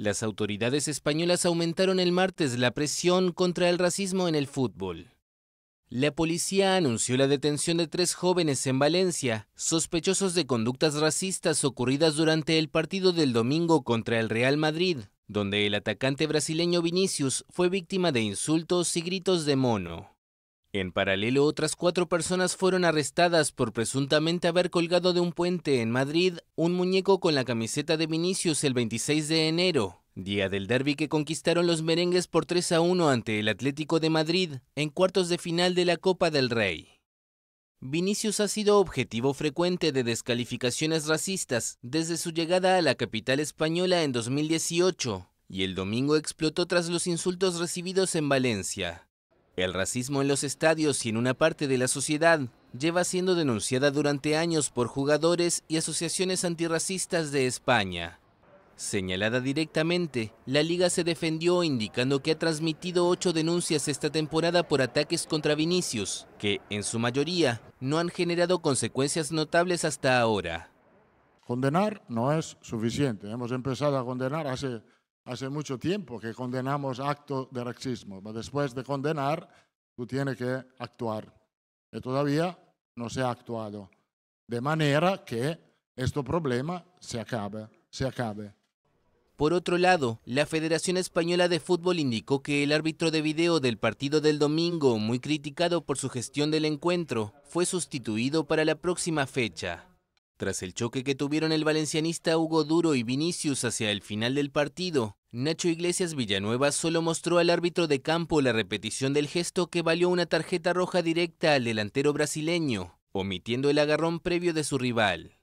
Las autoridades españolas aumentaron el martes la presión contra el racismo en el fútbol. La policía anunció la detención de tres jóvenes en Valencia, sospechosos de conductas racistas ocurridas durante el partido del domingo contra el Real Madrid, donde el atacante brasileño Vinicius fue víctima de insultos y gritos de mono. En paralelo, otras cuatro personas fueron arrestadas por presuntamente haber colgado de un puente en Madrid un muñeco con la camiseta de Vinicius el 26 de enero, día del derby que conquistaron los merengues por 3 a 1 ante el Atlético de Madrid en cuartos de final de la Copa del Rey. Vinicius ha sido objetivo frecuente de descalificaciones racistas desde su llegada a la capital española en 2018 y el domingo explotó tras los insultos recibidos en Valencia. El racismo en los estadios y en una parte de la sociedad lleva siendo denunciada durante años por jugadores y asociaciones antirracistas de España. Señalada directamente, la liga se defendió indicando que ha transmitido ocho denuncias esta temporada por ataques contra Vinicius, que en su mayoría no han generado consecuencias notables hasta ahora. Condenar no es suficiente. Hemos empezado a condenar hace hace mucho tiempo que condenamos actos de racismo. pero Después de condenar, tú tienes que actuar. Y todavía no se ha actuado. De manera que este problema se acabe, se acabe. Por otro lado, la Federación Española de Fútbol indicó que el árbitro de video del partido del domingo, muy criticado por su gestión del encuentro, fue sustituido para la próxima fecha. Tras el choque que tuvieron el valencianista Hugo Duro y Vinicius hacia el final del partido, Nacho Iglesias Villanueva solo mostró al árbitro de campo la repetición del gesto que valió una tarjeta roja directa al delantero brasileño, omitiendo el agarrón previo de su rival.